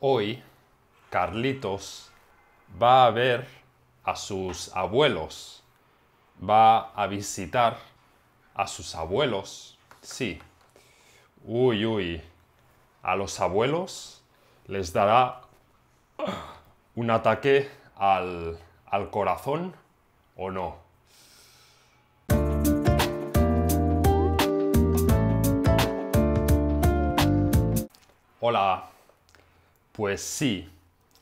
hoy Carlitos va a ver a sus abuelos, va a visitar a sus abuelos, sí. Uy, uy, a los abuelos les dará un ataque al, al corazón o no. Hola. Pues sí,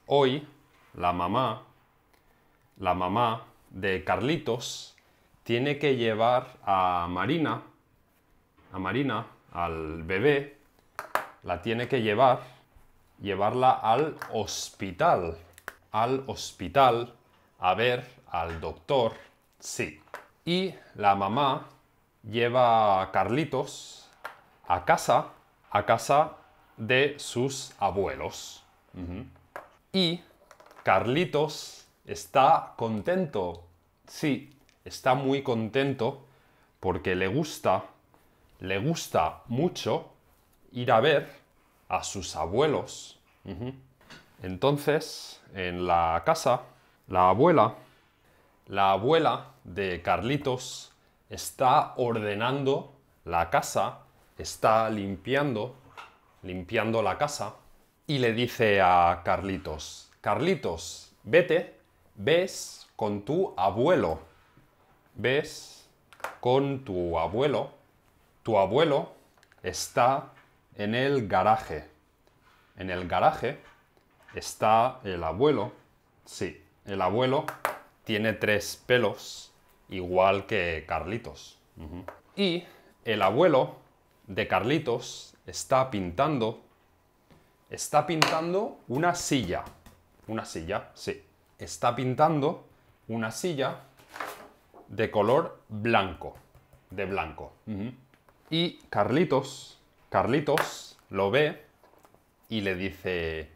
hoy la mamá, la mamá de Carlitos, tiene que llevar a Marina, a Marina, al bebé, la tiene que llevar, llevarla al hospital, al hospital, a ver al doctor, sí. Y la mamá lleva a Carlitos a casa, a casa de sus abuelos. Y Carlitos está contento. Sí, está muy contento porque le gusta, le gusta mucho ir a ver a sus abuelos. Entonces, en la casa, la abuela, la abuela de Carlitos está ordenando la casa, está limpiando, limpiando la casa y le dice a Carlitos, Carlitos, vete, ves con tu abuelo, ves con tu abuelo, tu abuelo está en el garaje, en el garaje está el abuelo, sí, el abuelo tiene tres pelos, igual que Carlitos. Y el abuelo de Carlitos está pintando Está pintando una silla. Una silla, sí. Está pintando una silla de color blanco. De blanco. Y Carlitos, Carlitos lo ve y le dice,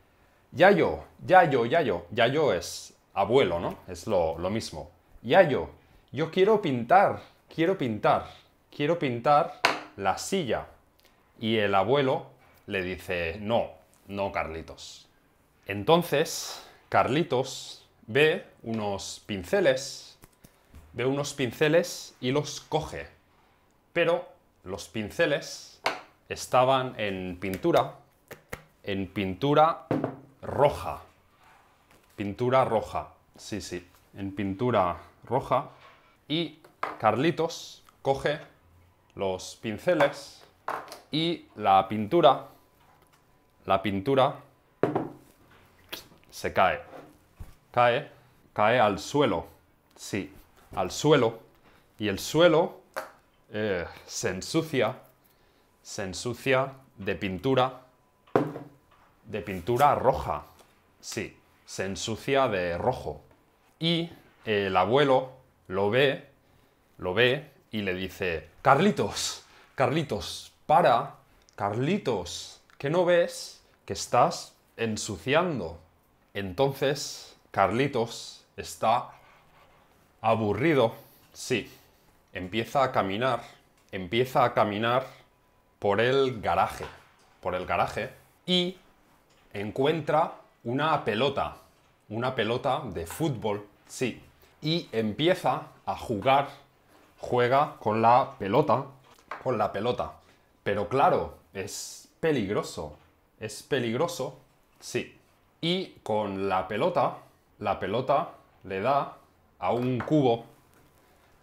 Yayo, Yayo, Yayo. Yayo es abuelo, ¿no? Es lo, lo mismo. Yayo, yo quiero pintar, quiero pintar, quiero pintar la silla. Y el abuelo le dice, no, no Carlitos. Entonces, Carlitos ve unos pinceles, ve unos pinceles y los coge. Pero los pinceles estaban en pintura, en pintura roja. Pintura roja, sí, sí, en pintura roja. Y Carlitos coge los pinceles y la pintura la pintura se cae. Cae, cae al suelo. Sí, al suelo. Y el suelo eh, se ensucia, se ensucia de pintura, de pintura roja. Sí, se ensucia de rojo. Y el abuelo lo ve, lo ve y le dice, Carlitos, Carlitos, para, Carlitos, ¿qué no ves? que estás ensuciando. Entonces, Carlitos está aburrido. Sí, empieza a caminar. Empieza a caminar por el garaje. Por el garaje. Y encuentra una pelota. Una pelota de fútbol. Sí. Y empieza a jugar. Juega con la pelota. Con la pelota. Pero claro, es peligroso ¿Es peligroso? Sí. Y con la pelota, la pelota le da a un cubo,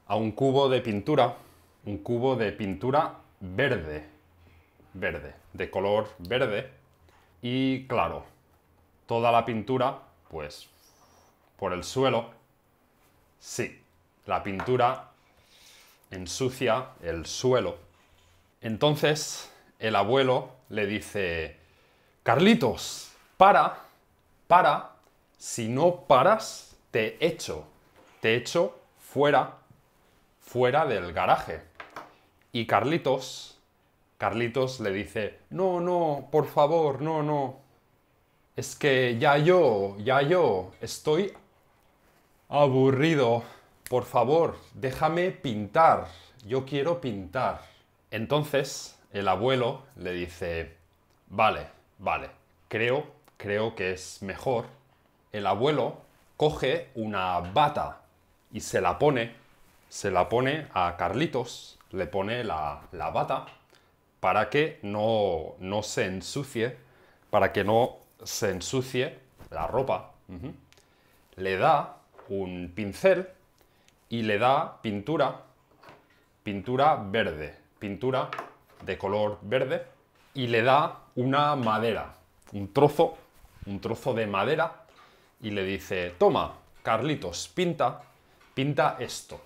a un cubo de pintura, un cubo de pintura verde, verde, de color verde. Y claro, toda la pintura, pues, por el suelo, sí, la pintura ensucia el suelo. Entonces, el abuelo le dice, Carlitos, para, para, si no paras, te echo, te echo fuera, fuera del garaje. Y Carlitos, Carlitos le dice, no, no, por favor, no, no, es que ya yo, ya yo, estoy aburrido, por favor, déjame pintar, yo quiero pintar. Entonces, el abuelo le dice, vale, vale, creo, creo que es mejor. El abuelo coge una bata y se la pone, se la pone a Carlitos, le pone la, bata para que no, no, se ensucie, para que no se ensucie la ropa. Le da un pincel y le da pintura, pintura verde, pintura de color verde y le da una madera, un trozo, un trozo de madera y le dice, toma, Carlitos, pinta, pinta esto.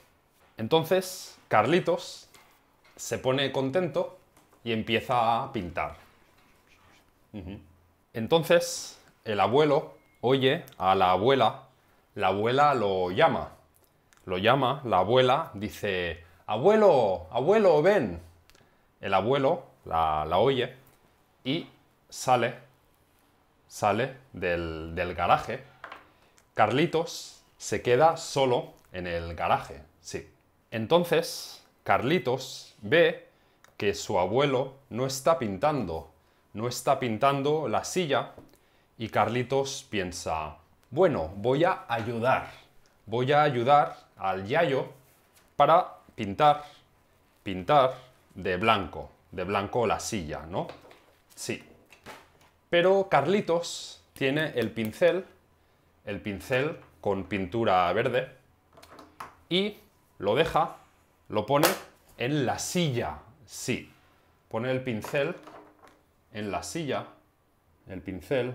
Entonces, Carlitos se pone contento y empieza a pintar. Entonces, el abuelo oye a la abuela, la abuela lo llama, lo llama, la abuela dice, abuelo, abuelo, ven. El abuelo la, la oye y sale, sale del, del garaje. Carlitos se queda solo en el garaje, sí. Entonces, Carlitos ve que su abuelo no está pintando, no está pintando la silla y Carlitos piensa, bueno, voy a ayudar, voy a ayudar al Yayo para pintar, pintar de blanco, de blanco la silla, ¿no? Sí. Pero Carlitos tiene el pincel, el pincel con pintura verde, y lo deja, lo pone en la silla. Sí. Pone el pincel en la silla, el pincel,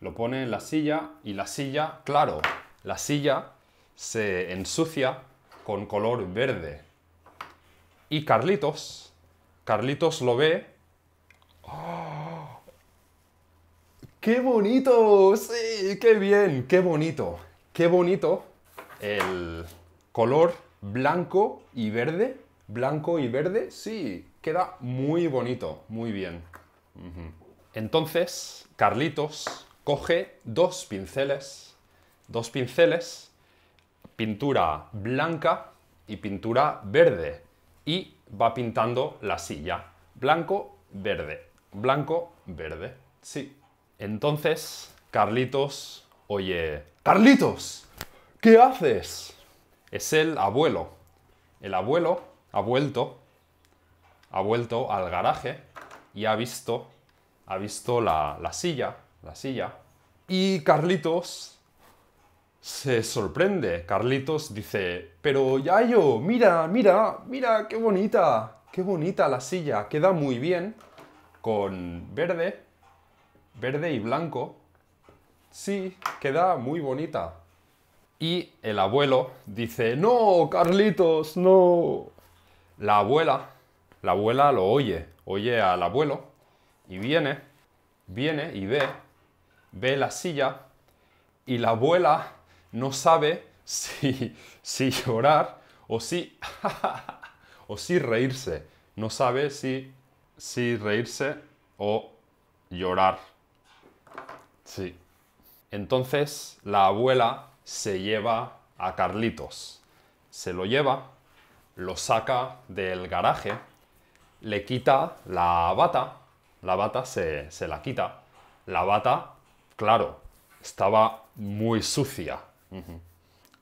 lo pone en la silla y la silla, claro, la silla se ensucia con color verde. Y Carlitos, Carlitos lo ve ¡Qué bonito! Sí, qué bien, qué bonito. Qué bonito el color blanco y verde. Blanco y verde, sí, queda muy bonito, muy bien. Entonces, Carlitos coge dos pinceles, dos pinceles, pintura blanca y pintura verde, y va pintando la silla, blanco, verde blanco, verde. Sí. Entonces, Carlitos, oye, Carlitos, ¿qué haces? Es el abuelo. El abuelo ha vuelto, ha vuelto al garaje y ha visto, ha visto la, la silla, la silla. Y Carlitos se sorprende. Carlitos dice, pero Yayo, mira, mira, mira, qué bonita, qué bonita la silla, queda muy bien con verde, verde y blanco. Sí, queda muy bonita. Y el abuelo dice, no, Carlitos, no. La abuela, la abuela lo oye, oye al abuelo y viene, viene y ve, ve la silla y la abuela no sabe si, si llorar o si, o si reírse. No sabe si si reírse o llorar. Sí. Entonces la abuela se lleva a Carlitos. Se lo lleva, lo saca del garaje, le quita la bata, la bata se, se la quita. La bata, claro, estaba muy sucia.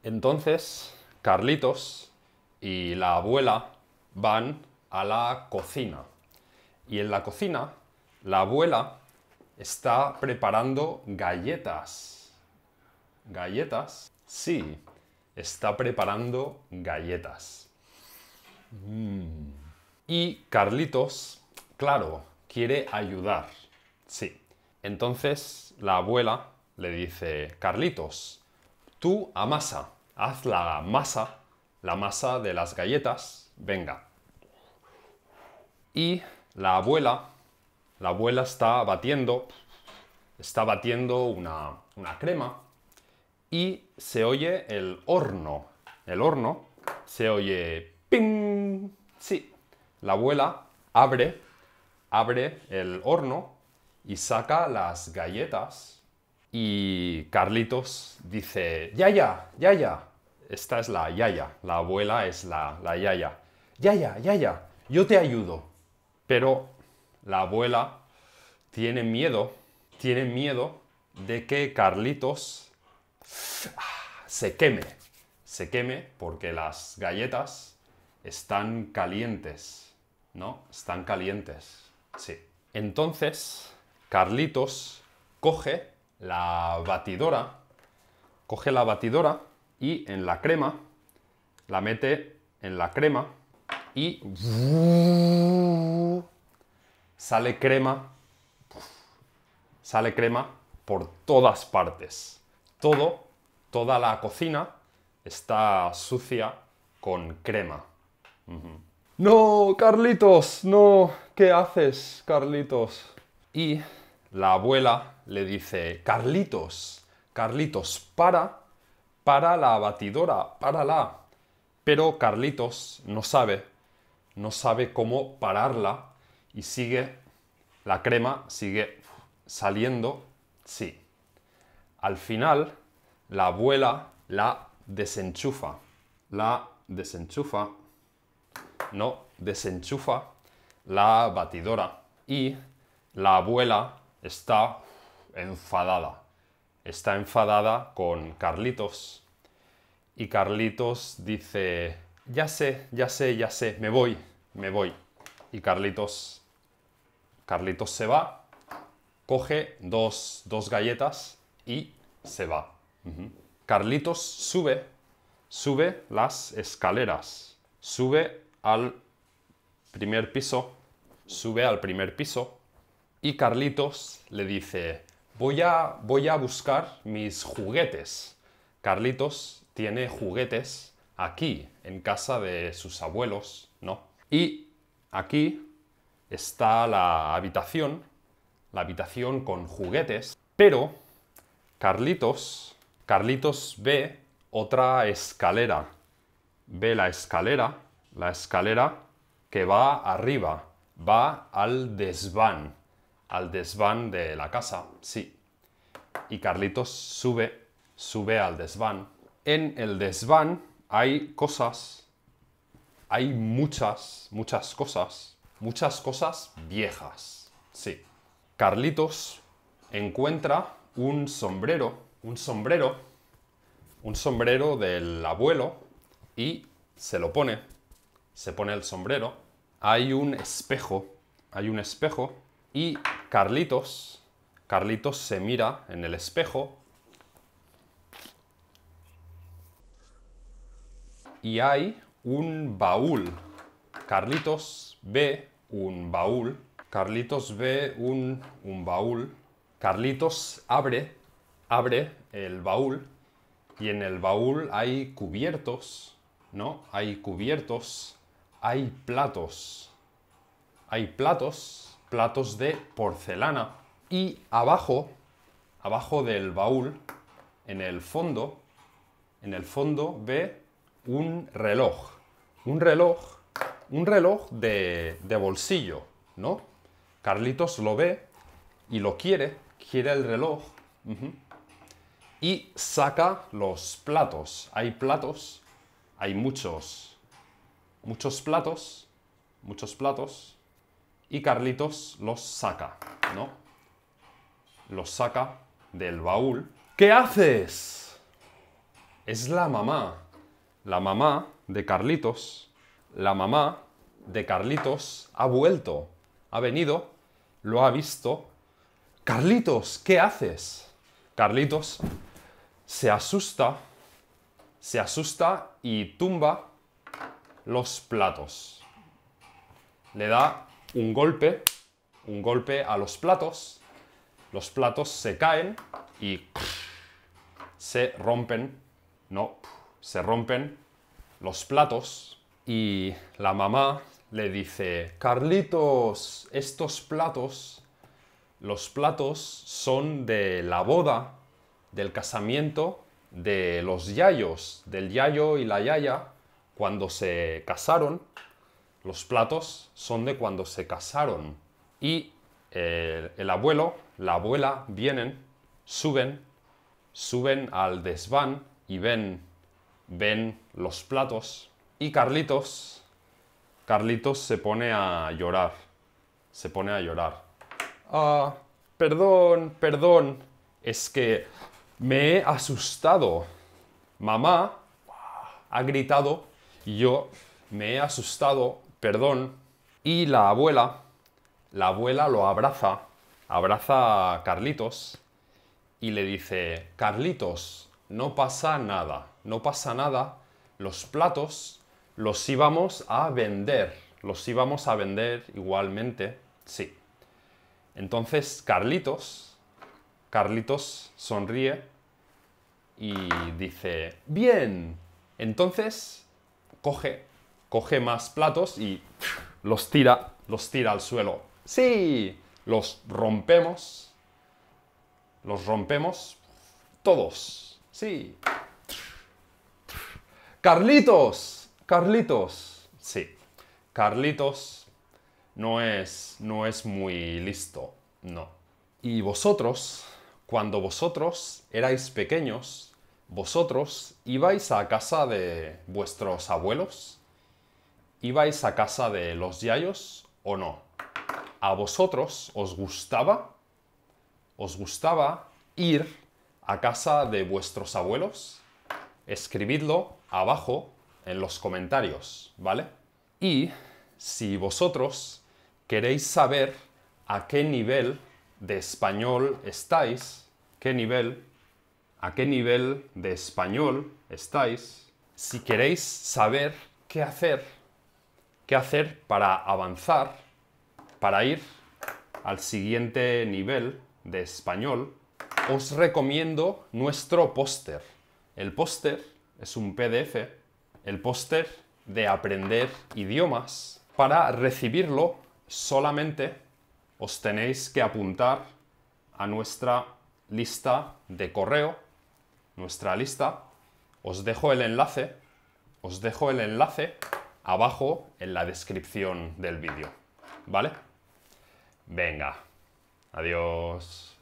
Entonces, Carlitos y la abuela van a la cocina. Y en la cocina, la abuela está preparando galletas. ¿Galletas? Sí, está preparando galletas. Mm. Y Carlitos, claro, quiere ayudar. Sí. Entonces la abuela le dice, Carlitos, tú amasa, haz la masa, la masa de las galletas, venga. Y la abuela, la abuela está batiendo, está batiendo una, crema y se oye el horno. El horno se oye ping. Sí, la abuela abre, abre el horno y saca las galletas. Y Carlitos dice, Yaya, Yaya. Esta es la Yaya, la abuela es la, la Yaya. Yaya, Yaya, yo te ayudo. Pero la abuela tiene miedo, tiene miedo de que Carlitos ah, se queme, se queme porque las galletas están calientes, ¿no? Están calientes, sí. Entonces, Carlitos coge la batidora, coge la batidora y en la crema, la mete en la crema y sale crema, sale crema por todas partes. Todo, toda la cocina está sucia con crema. No, Carlitos, no, ¿qué haces, Carlitos? Y la abuela le dice, Carlitos, Carlitos, para, para la batidora, la Pero Carlitos no sabe no sabe cómo pararla y sigue, la crema sigue saliendo, sí. Al final, la abuela la desenchufa, la desenchufa, no, desenchufa la batidora y la abuela está enfadada. Está enfadada con Carlitos. Y Carlitos dice, ya sé, ya sé, ya sé, me voy, me voy. Y Carlitos, Carlitos se va, coge dos, dos galletas y se va. Carlitos sube, sube las escaleras, sube al primer piso, sube al primer piso y Carlitos le dice, voy voy a buscar mis juguetes. Carlitos tiene juguetes aquí, en casa de sus abuelos, ¿no? Y aquí está la habitación, la habitación con juguetes, pero Carlitos, Carlitos ve otra escalera, ve la escalera, la escalera que va arriba, va al desván, al desván de la casa, sí. Y Carlitos sube, sube al desván. En el desván hay cosas, hay muchas, muchas cosas, muchas cosas viejas. Sí. Carlitos encuentra un sombrero, un sombrero, un sombrero del abuelo y se lo pone, se pone el sombrero. Hay un espejo, hay un espejo y Carlitos, Carlitos se mira en el espejo y hay un baúl. Carlitos ve un baúl. Carlitos ve un, un baúl. Carlitos abre, abre el baúl y en el baúl hay cubiertos, ¿no? Hay cubiertos, hay platos. Hay platos, platos de porcelana. Y abajo, abajo del baúl, en el fondo, en el fondo ve un reloj. Un reloj, un reloj de, bolsillo, ¿no? Carlitos lo ve y lo quiere, quiere el reloj. Y saca los platos. Hay platos, hay muchos, muchos platos, muchos platos. Y Carlitos los saca, ¿no? Los saca del baúl. ¿Qué haces? Es la mamá. La mamá de Carlitos, la mamá de Carlitos ha vuelto, ha venido, lo ha visto. Carlitos, ¿qué haces? Carlitos se asusta, se asusta y tumba los platos. Le da un golpe, un golpe a los platos. Los platos se caen y se rompen. No, se rompen los platos y la mamá le dice, Carlitos, estos platos, los platos son de la boda, del casamiento de los yayos, del yayo y la yaya, cuando se casaron, los platos son de cuando se casaron. Y eh, el abuelo, la abuela vienen, suben, suben al desván y ven ven los platos y Carlitos, Carlitos se pone a llorar, se pone a llorar. Ah, perdón, perdón, es que me he asustado. Mamá ha gritado, y yo me he asustado, perdón. Y la abuela, la abuela lo abraza, abraza a Carlitos y le dice, Carlitos, no pasa nada, no pasa nada, los platos los íbamos a vender, los íbamos a vender igualmente, sí. Entonces Carlitos, Carlitos sonríe y dice, bien, entonces coge, coge más platos y los tira, los tira al suelo. Sí, los rompemos, los rompemos todos. Sí. Carlitos. Carlitos. Sí. Carlitos no es, no es muy listo. No. Y vosotros, cuando vosotros erais pequeños, vosotros ibais a casa de vuestros abuelos. ¿Ibais a casa de los yayos o no? ¿A vosotros os gustaba? ¿Os gustaba ir a casa de vuestros abuelos? Escribidlo abajo en los comentarios, ¿vale? Y si vosotros queréis saber a qué nivel de español estáis, qué nivel, a qué nivel de español estáis, si queréis saber qué hacer, qué hacer para avanzar, para ir al siguiente nivel de español, os recomiendo nuestro póster. El póster es un PDF, el póster de aprender idiomas. Para recibirlo solamente os tenéis que apuntar a nuestra lista de correo, nuestra lista. Os dejo el enlace, os dejo el enlace abajo en la descripción del vídeo, ¿vale? Venga, adiós.